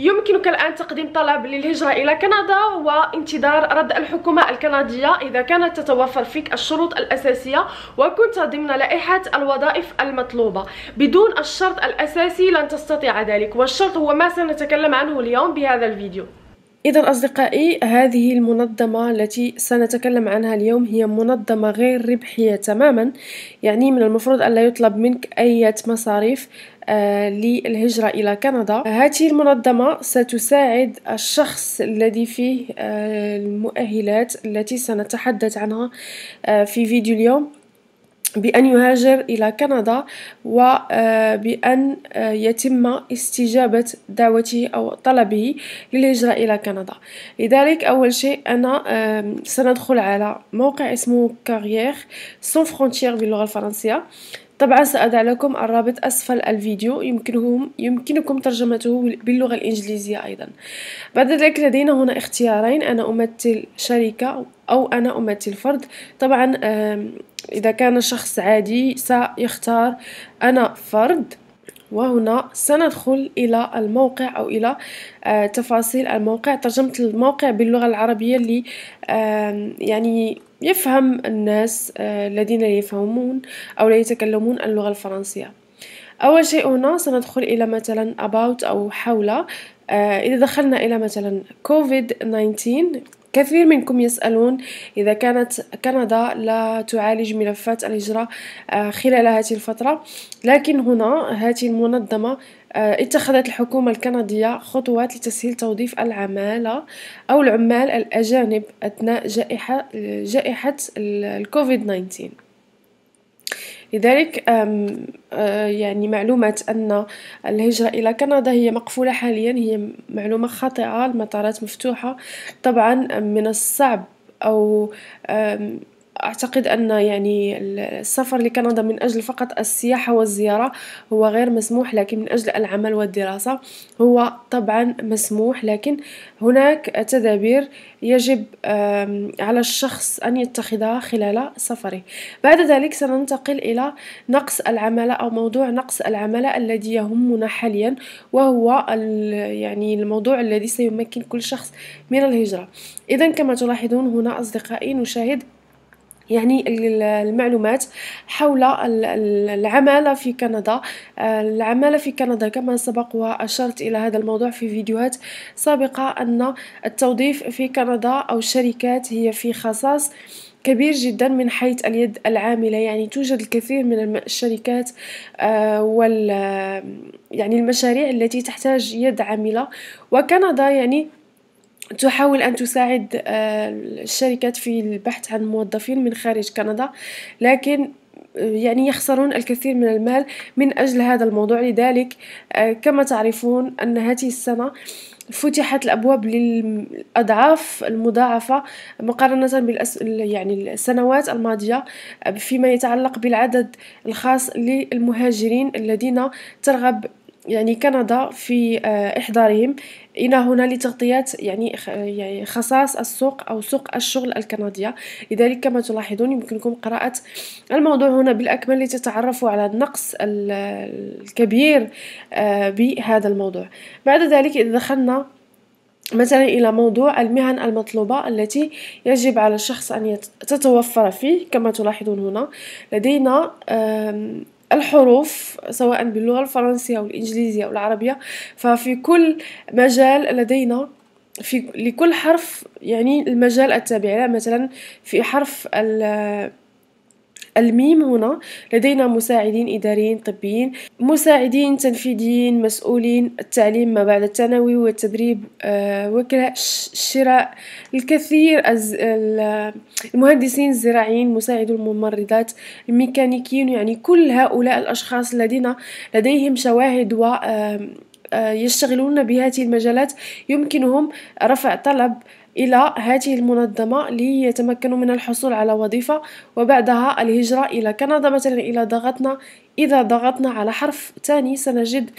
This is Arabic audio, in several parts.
يمكنك الآن تقديم طلب للهجرة إلى كندا وانتظار رد الحكومة الكندية إذا كانت تتوفر فيك الشروط الأساسية وكنت ضمن لائحة الوظائف المطلوبة بدون الشرط الأساسي لن تستطيع ذلك والشرط هو ما سنتكلم عنه اليوم بهذا الفيديو إذا أصدقائي هذه المنظمة التي سنتكلم عنها اليوم هي منظمة غير ربحية تماما يعني من المفروض أن لا يطلب منك أي مصاريف آه، للهجرة إلى كندا هذه المنظمة ستساعد الشخص الذي فيه آه، المؤهلات التي سنتحدث عنها آه، في فيديو اليوم بأن يهاجر إلى كندا وبأن آه، آه، يتم استجابة دعوته أو طلبه للهجرة إلى كندا لذلك أول شيء أنا سندخل على موقع اسمه كارير سون فرونتير باللغة الفرنسية طبعا سأضع لكم الرابط أسفل الفيديو يمكنهم يمكنكم ترجمته باللغة الإنجليزية أيضا بعد ذلك لدينا هنا اختيارين أنا أمثل شركة أو أنا أمثل فرد طبعا إذا كان شخص عادي سيختار أنا فرد وهنا سندخل إلى الموقع أو إلى آه، تفاصيل الموقع ترجمة الموقع باللغة العربية اللي يعني يفهم الناس آه، الذين يفهمون أو لا يتكلمون اللغة الفرنسية أول شيء هنا سندخل إلى مثلا about أو حول آه، إذا دخلنا إلى مثلا كوفيد 19 كثير منكم يسألون إذا كانت كندا لا تعالج ملفات الهجرة آه، خلال هذه الفترة لكن هنا هذه المنظمة آه، اتخذت الحكومة الكندية خطوات لتسهيل توظيف العمالة أو العمال الأجانب أثناء جائحة جائحة الكوفيد 19 لذلك آه، يعني معلومة أن الهجرة إلى كندا هي مقفولة حاليا هي معلومة خاطئة المطارات مفتوحة طبعا من الصعب أو اعتقد ان يعني السفر لكندا من اجل فقط السياحه والزياره هو غير مسموح لكن من اجل العمل والدراسه هو طبعا مسموح لكن هناك تدابير يجب على الشخص ان يتخذها خلال سفره بعد ذلك سننتقل الى نقص العماله او موضوع نقص العماله الذي يهمنا حاليا وهو يعني الموضوع الذي سيمكن كل شخص من الهجره اذا كما تلاحظون هنا اصدقائي نشاهد يعني المعلومات حول العمالة في كندا آه، العمالة في كندا كما سبق وأشرت إلى هذا الموضوع في فيديوهات سابقة أن التوظيف في كندا أو الشركات هي في خصاص كبير جدا من حيث اليد العاملة يعني توجد الكثير من الشركات آه، وال يعني المشاريع التي تحتاج يد عاملة وكندا يعني تحاول أن تساعد آه، الشركات في البحث عن موظفين من خارج كندا لكن آه، يعني يخسرون الكثير من المال من أجل هذا الموضوع لذلك آه، كما تعرفون أن هذه السنة فتحت الابواب للاضعاف المضاعفه مقارنه بالأس... يعني السنوات الماضيه فيما يتعلق بالعدد الخاص للمهاجرين الذين ترغب يعني كندا في آه، إحضارهم إلى هنا لتغطية يعني, يعني خصائص السوق أو سوق الشغل الكندية لذلك كما تلاحظون يمكنكم قراءة الموضوع هنا بالأكمل لتتعرفوا على النقص الكبير آه، بهذا الموضوع بعد ذلك إذا دخلنا مثلا الى موضوع المهن المطلوبه التي يجب على الشخص ان تتوفر فيه كما تلاحظون هنا لدينا الحروف سواء باللغة الفرنسية أو الإنجليزية أو العربية ففي كل مجال لدينا في لكل حرف يعني المجال التابع يعني مثلا في حرف الميمونة لدينا مساعدين إداريين طبيين مساعدين تنفيذيين مسؤولين التعليم ما بعد الثانوي والتدريب آه، وكلاء الشراء الكثير المهندسين الزراعيين مساعدو الممرضات الميكانيكيين يعني كل هؤلاء الأشخاص الذين لديهم شواهد و آه، يشتغلون بهذه المجالات يمكنهم رفع طلب إلى هذه المنظمة ليتمكنوا من الحصول على وظيفة وبعدها الهجرة إلى كندا مثلا إلى ضغطنا إذا ضغطنا على حرف ثاني سنجد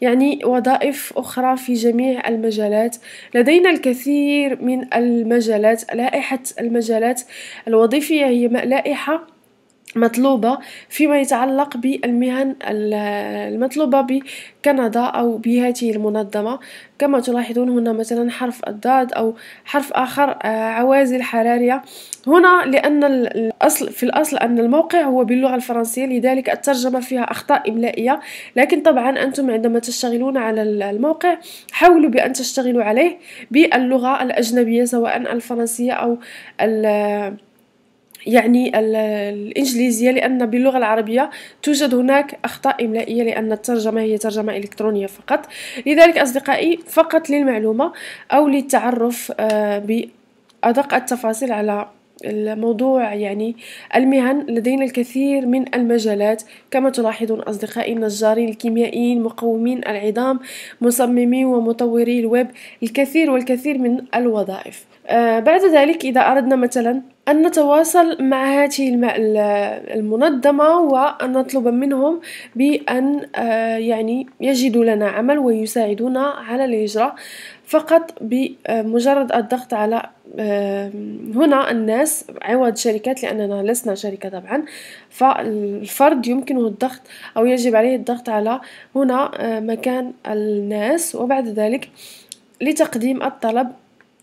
يعني وظائف أخرى في جميع المجالات لدينا الكثير من المجالات لائحة المجالات الوظيفية هي لائحة مطلوبة فيما يتعلق بالمهن المطلوبة بكندا أو بهذه المنظمة كما تلاحظون هنا مثلا حرف الضاد أو حرف آخر آه، عوازل حرارية هنا لأن الأصل في الأصل أن الموقع هو باللغة الفرنسية لذلك الترجمة فيها أخطاء إملائية لكن طبعا أنتم عندما تشتغلون على الموقع حاولوا بأن تشتغلوا عليه باللغة الأجنبية سواء الفرنسية أو يعني الإنجليزية لأن باللغة العربية توجد هناك أخطاء إملائية لأن الترجمة هي ترجمة إلكترونية فقط لذلك أصدقائي فقط للمعلومة أو للتعرف آه، بأدق التفاصيل على الموضوع يعني المهن لدينا الكثير من المجالات كما تلاحظون أصدقائي النجارين الكيميائيين مقومين العظام مصممي ومطوري الويب الكثير والكثير من الوظائف آه بعد ذلك إذا أردنا مثلا أن نتواصل مع هذه المنظمة وأن نطلب منهم بأن آه يعني يجدوا لنا عمل ويساعدونا على الهجرة فقط بمجرد الضغط على هنا الناس عوض شركات لأننا لسنا شركة طبعا فالفرد يمكنه الضغط أو يجب عليه الضغط على هنا آه، مكان الناس وبعد ذلك لتقديم الطلب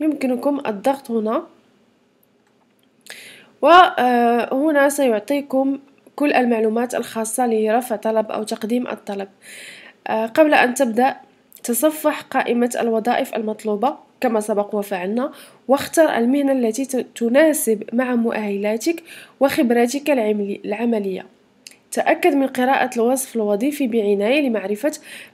يمكنكم الضغط هنا وهنا آه، سيعطيكم كل المعلومات الخاصة لرفع طلب أو تقديم الطلب آه، قبل أن تبدأ تصفح قائمة الوظائف المطلوبة كما سبق وفعلنا واختر المهنة التي تناسب مع مؤهلاتك وخبراتك العملية تأكد من قراءة الوصف الوظيفي بعناية لمعرفة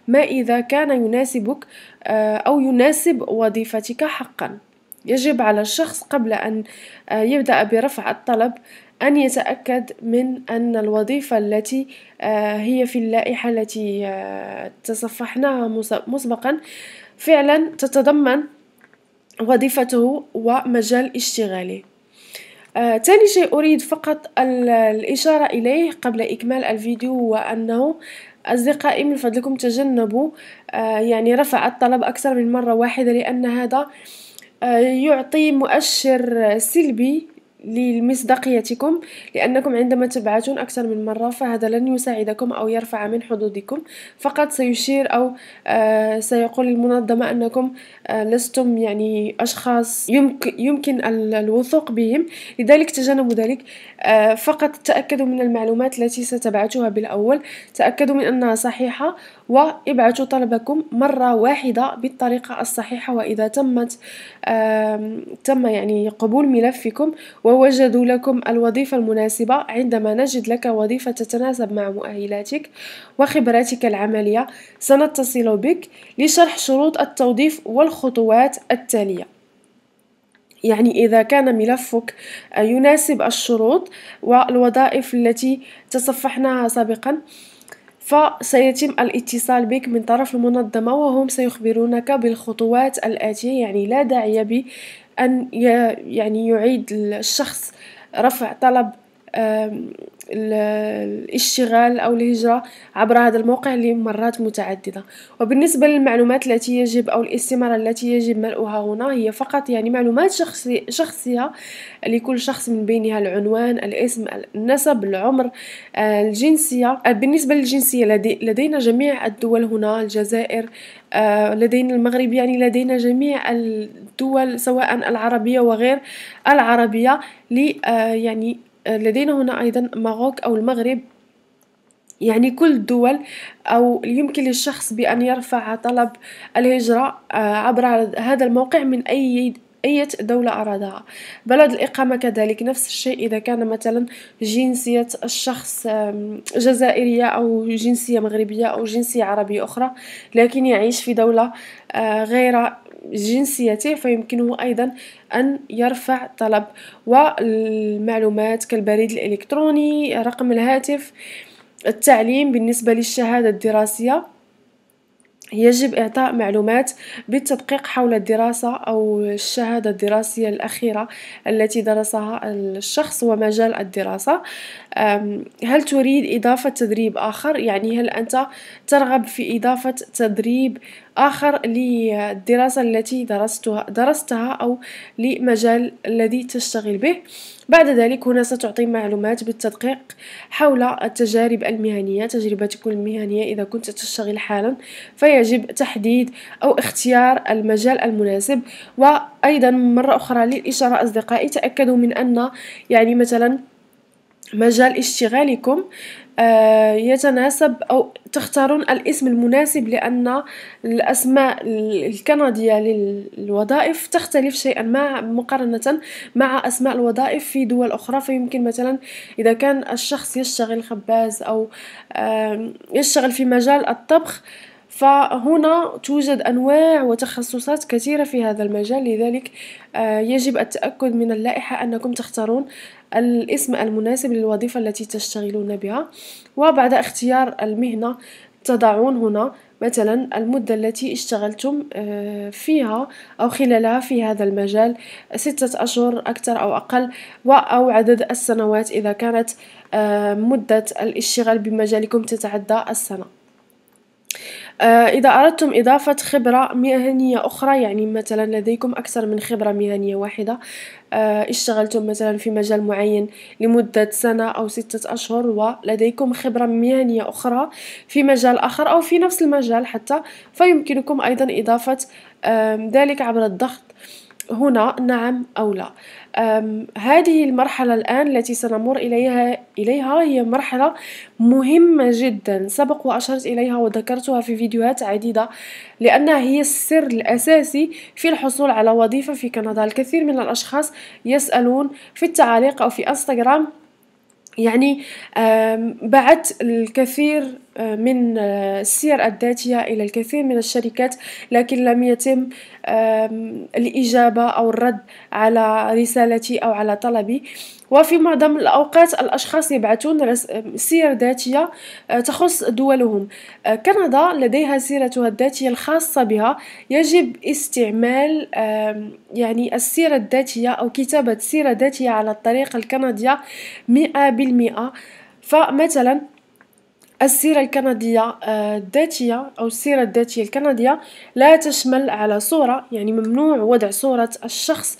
ما إذا كان يناسبك آه، أو يناسب وظيفتك حقا يجب على الشخص قبل أن آه، يبدأ برفع الطلب أن يتأكد من أن الوظيفة التي آه، هي في اللائحة التي آه، تصفحناها مسبقا فعلا تتضمن وظيفته ومجال اشتغاله آه، تاني شيء أريد فقط الإشارة إليه قبل إكمال الفيديو هو أنه أصدقائي من فضلكم تجنبوا آه، يعني رفع الطلب أكثر من مرة واحدة لأن هذا آه، يعطي مؤشر سلبي لمصداقيتكم لأنكم عندما تبعثون أكثر من مرة فهذا لن يساعدكم أو يرفع من حدودكم فقط سيشير أو آه، سيقول المنظمة أنكم آه، لستم يعني أشخاص يمكن الوثوق بهم لذلك تجنبوا ذلك آه، فقط تأكدوا من المعلومات التي ستبعثوها بالأول تأكدوا من أنها صحيحة وابعثوا طلبكم مرة واحدة بالطريقة الصحيحة وإذا تمت تم يعني قبول ملفكم ووجدوا لكم الوظيفة المناسبة عندما نجد لك وظيفة تتناسب مع مؤهلاتك وخبراتك العملية سنتصل بك لشرح شروط التوظيف والخطوات التالية يعني إذا كان ملفك يناسب الشروط والوظائف التي تصفحناها سابقا فسيتم الاتصال بك من طرف المنظمة وهم سيخبرونك بالخطوات الآتية يعني لا داعي بأن يعني يعيد الشخص رفع طلب الاشتغال أو الهجرة عبر هذا الموقع لمرات متعددة وبالنسبة للمعلومات التي يجب أو الاستمارة التي يجب ملؤها هنا هي فقط يعني معلومات شخصي شخصية لكل شخص من بينها العنوان الاسم النسب العمر آه، الجنسية آه، بالنسبة للجنسية لدي لدينا جميع الدول هنا الجزائر آه، لدينا المغرب يعني لدينا جميع الدول سواء العربية وغير العربية لي يعني لدينا هنا أيضا ماروك أو المغرب يعني كل الدول أو يمكن للشخص بأن يرفع طلب الهجرة آه، عبر هذا الموقع من أي أي دولة أرادها بلد الإقامة كذلك نفس الشيء إذا كان مثلا جنسية الشخص جزائرية أو جنسية مغربية أو جنسية عربية أخرى لكن يعيش في دولة آه، غير جنسيته فيمكنه أيضا أن يرفع طلب والمعلومات كالبريد الإلكتروني رقم الهاتف التعليم بالنسبة للشهادة الدراسية يجب إعطاء معلومات بالتدقيق حول الدراسة أو الشهادة الدراسية الأخيرة التي درسها الشخص ومجال الدراسة هل تريد إضافة تدريب آخر؟ يعني هل أنت ترغب في إضافة تدريب آخر للدراسة التي درستها, درستها أو لمجال الذي تشتغل به بعد ذلك هنا ستعطي معلومات بالتدقيق حول التجارب المهنية تجربتك المهنية إذا كنت تشتغل حالا فيجب تحديد أو اختيار المجال المناسب وأيضا مرة أخرى للإشارة أصدقائي تأكدوا من أن يعني مثلا مجال اشتغالكم آه، يتناسب أو تختارون الاسم المناسب لأن الأسماء الكندية للوظائف تختلف شيئا ما مقارنة مع أسماء الوظائف في دول أخرى فيمكن مثلا إذا كان الشخص يشتغل خباز أو يشتغل في مجال الطبخ فهنا توجد أنواع وتخصصات كثيرة في هذا المجال لذلك آه، يجب التأكد من اللائحة أنكم تختارون الاسم المناسب للوظيفة التي تشتغلون بها وبعد اختيار المهنة تضعون هنا مثلا المدة التي اشتغلتم آه، فيها أو خلالها في هذا المجال ستة أشهر أكثر أو أقل أو عدد السنوات إذا كانت آه، مدة الاشتغال بمجالكم تتعدى السنة آه، إذا أردتم إضافة خبرة مهنية أخرى يعني مثلا لديكم أكثر من خبرة مهنية واحدة آه، اشتغلتم مثلا في مجال معين لمدة سنة أو ستة أشهر ولديكم خبرة مهنية أخرى في مجال آخر أو في نفس المجال حتى فيمكنكم أيضا إضافة ذلك عبر الضغط هنا نعم أو لا هذه المرحلة الآن التي سنمر إليها إليها هي مرحلة مهمة جدا سبق وأشرت إليها وذكرتها في فيديوهات عديدة لأنها هي السر الأساسي في الحصول على وظيفة في كندا الكثير من الأشخاص يسألون في التعاليق أو في انستغرام يعني بعت الكثير آه، من آه، السير الذاتية إلى الكثير من الشركات لكن لم يتم الإجابة أو الرد على رسالتي أو على طلبي وفي معظم الأوقات الأشخاص يبعثون سير ذاتية آه، تخص دولهم آه، كندا لديها سيرتها الذاتية الخاصة بها يجب استعمال يعني السيرة الذاتية أو كتابة سيرة ذاتية على الطريقة الكندية مئة بالمئة فمثلا السيرة الكندية آه، الذاتية أو السيرة الذاتية الكندية لا تشمل على صورة يعني ممنوع وضع صورة الشخص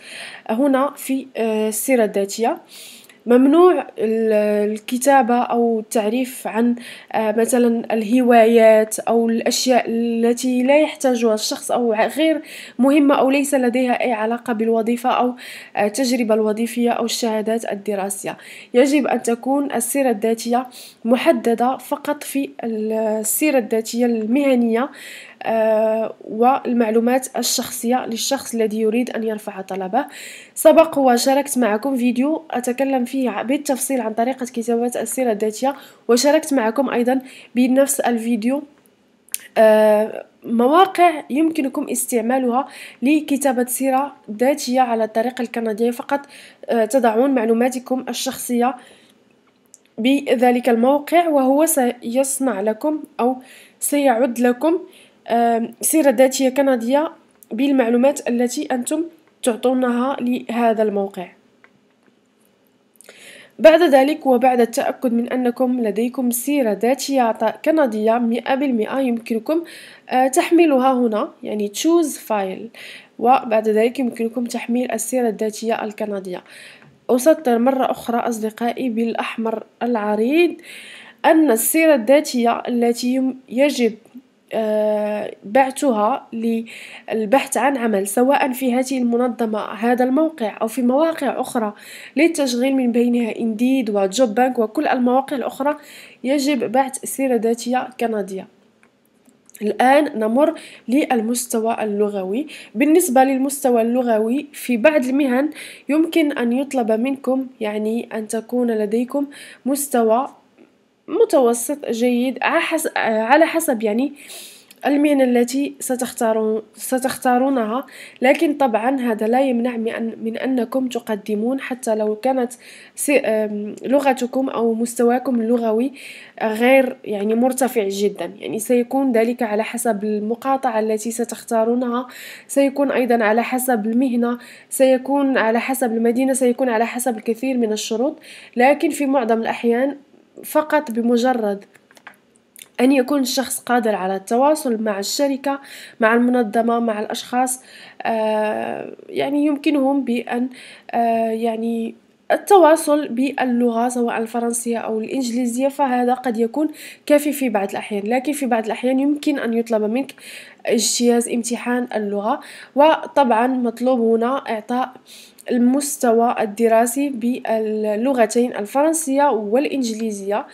هنا في آه، السيرة الذاتية ممنوع الكتابة أو التعريف عن آه، مثلا الهوايات أو الأشياء التي لا يحتاجها الشخص أو غير مهمة أو ليس لديها أي علاقة بالوظيفة أو آه، التجربة الوظيفية أو الشهادات الدراسية يجب أن تكون السيرة الذاتية محددة فقط في السيرة الذاتية المهنية آه، والمعلومات الشخصية للشخص الذي يريد أن يرفع طلبه سبق وشاركت معكم فيديو أتكلم فيه بالتفصيل عن طريقة كتابة السيرة الذاتية وشاركت معكم أيضا بنفس الفيديو آه، مواقع يمكنكم استعمالها لكتابة سيرة ذاتية على الطريقة الكندية فقط آه، تضعون معلوماتكم الشخصية بذلك الموقع وهو سيصنع لكم أو سيعد لكم سيرة ذاتية كندية بالمعلومات التي أنتم تعطونها لهذا الموقع بعد ذلك وبعد التأكد من أنكم لديكم سيرة ذاتية كندية مئة بالمئة يمكنكم آه، تحميلها هنا يعني choose file وبعد ذلك يمكنكم تحميل السيرة الذاتية الكندية أسطر مرة أخرى أصدقائي بالأحمر العريض أن السيرة الذاتية التي يجب آه، بعتها للبحث عن عمل سواء في هذه المنظمة هذا الموقع أو في مواقع أخرى للتشغيل من بينها انديد وجوب بانك وكل المواقع الأخرى يجب بعث سيرة ذاتية كندية الآن نمر للمستوى اللغوي بالنسبة للمستوى اللغوي في بعض المهن يمكن أن يطلب منكم يعني أن تكون لديكم مستوى متوسط جيد على حسب يعني المهنة التي ستختارون ستختارونها لكن طبعا هذا لا يمنع من أنكم تقدمون حتى لو كانت لغتكم أو مستواكم اللغوي غير يعني مرتفع جدا يعني سيكون ذلك على حسب المقاطعة التي ستختارونها سيكون أيضا على حسب المهنة سيكون على حسب المدينة سيكون على حسب الكثير من الشروط لكن في معظم الأحيان فقط بمجرد أن يكون الشخص قادر على التواصل مع الشركة مع المنظمة مع الأشخاص آه، يعني يمكنهم بأن آه، يعني التواصل باللغة سواء الفرنسية أو الإنجليزية فهذا قد يكون كافي في بعض الأحيان لكن في بعض الأحيان يمكن أن يطلب منك اجتياز امتحان اللغة وطبعا مطلوب هنا إعطاء المستوى الدراسي باللغتين الفرنسية والإنجليزية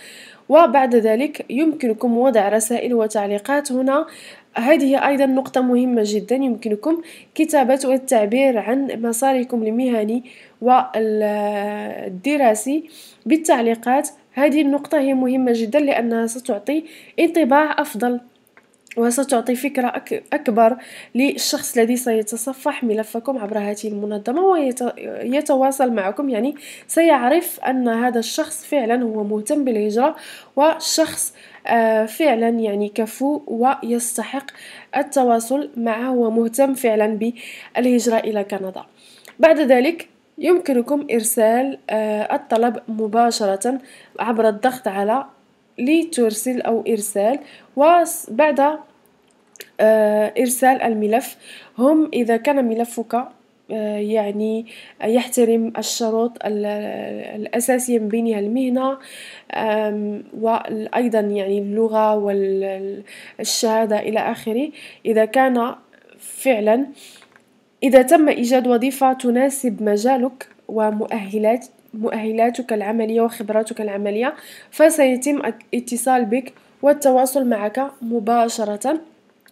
وبعد ذلك يمكنكم وضع رسائل وتعليقات هنا هذه أيضا نقطة مهمة جدا يمكنكم كتابة والتعبير عن مساركم المهني والدراسي بالتعليقات هذه النقطة هي مهمة جدا لأنها ستعطي انطباع أفضل وستعطي فكرة أكبر للشخص الذي سيتصفح ملفكم عبر هذه المنظمة ويتواصل معكم يعني سيعرف أن هذا الشخص فعلا هو مهتم بالهجرة وشخص آه، فعلا يعني كفو ويستحق التواصل معه ومهتم فعلا بالهجرة إلى كندا بعد ذلك يمكنكم إرسال آه، الطلب مباشرة عبر الضغط على لترسل أو إرسال وبعد آه، إرسال الملف هم إذا كان ملفك آه، يعني يحترم الشروط الأساسية من بينها المهنة وأيضا يعني اللغة والشهادة إلى آخره إذا كان فعلا إذا تم إيجاد وظيفة تناسب مجالك ومؤهلات مؤهلاتك العملية وخبراتك العملية فسيتم الاتصال بك والتواصل معك مباشرة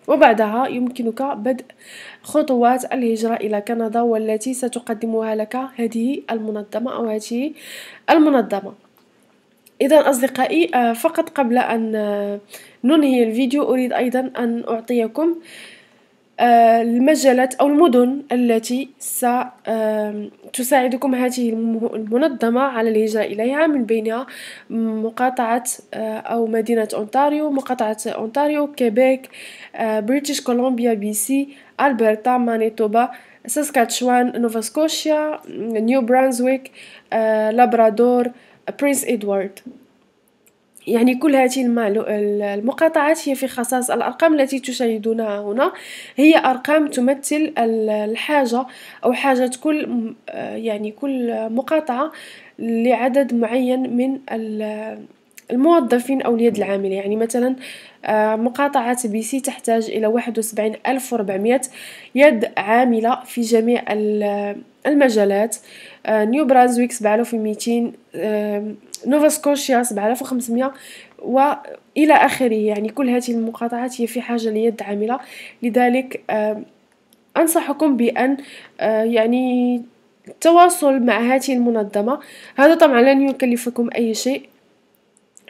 وبعدها يمكنك بدء خطوات الهجرة إلى كندا والتي ستقدمها لك هذه المنظمة أو هذه المنظمة إذا أصدقائي آه، فقط قبل أن آه، ننهي الفيديو أريد أيضا أن أعطيكم آه، المجالات أو المدن التي ستساعدكم هذه المنظمة على الهجرة إليها من بينها مقاطعة آه، أو مدينة أونتاريو مقاطعة أونتاريو كيبيك آه، بريتش كولومبيا بي سي ألبرتا مانيتوبا ساسكاتشوان نوفا سكوشيا نيو برانزويك لابرادور برينس إدوارد يعني كل هذه المقاطعات هي في خصائص الأرقام التي تشاهدونها هنا هي أرقام تمثل الحاجة أو حاجة كل يعني كل مقاطعة لعدد معين من الموظفين أو اليد العاملة يعني مثلا آه، مقاطعة بي سي تحتاج إلى 71400 يد عاملة في جميع المجالات نيو برانزويك 7200 نوفا سكوشيا 7500 والى اخره يعني كل هذه المقاطعات هي في حاجه ليد عامله لذلك آه، انصحكم بان آه، يعني التواصل مع هذه المنظمه هذا طبعا لن يكلفكم اي شيء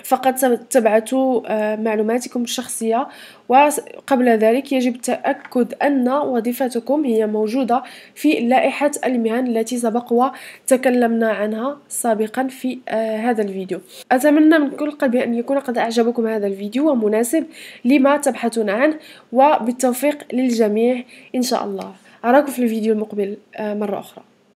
فقط تبعثوا آه، معلوماتكم الشخصية وقبل ذلك يجب التأكد أن وظيفتكم هي موجودة في لائحة المهن التي سبق وتكلمنا عنها سابقا في آه، هذا الفيديو أتمنى من كل قلبي أن يكون قد أعجبكم هذا الفيديو ومناسب لما تبحثون عنه وبالتوفيق للجميع إن شاء الله أراكم في الفيديو المقبل آه، مرة أخرى